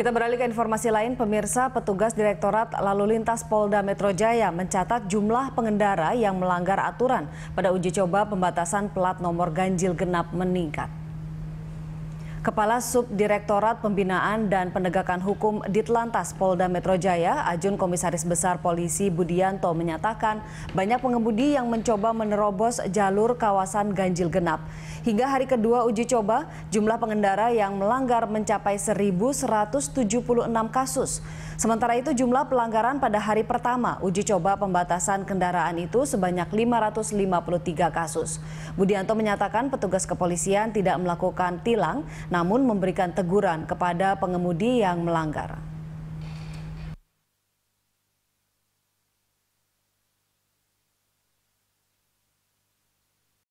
Kita beralih ke informasi lain, pemirsa petugas Direktorat Lalu Lintas Polda Metro Jaya mencatat jumlah pengendara yang melanggar aturan pada uji coba pembatasan plat nomor ganjil genap meningkat. Kepala Subdirektorat Pembinaan dan Penegakan Hukum Ditlantas Polda Metro Jaya, Ajun Komisaris Besar Polisi Budianto menyatakan banyak pengemudi yang mencoba menerobos jalur kawasan ganjil genap. Hingga hari kedua uji coba, jumlah pengendara yang melanggar mencapai 1.176 kasus. Sementara itu jumlah pelanggaran pada hari pertama uji coba pembatasan kendaraan itu sebanyak 553 kasus. Budianto menyatakan petugas kepolisian tidak melakukan tilang namun memberikan teguran kepada pengemudi yang melanggar.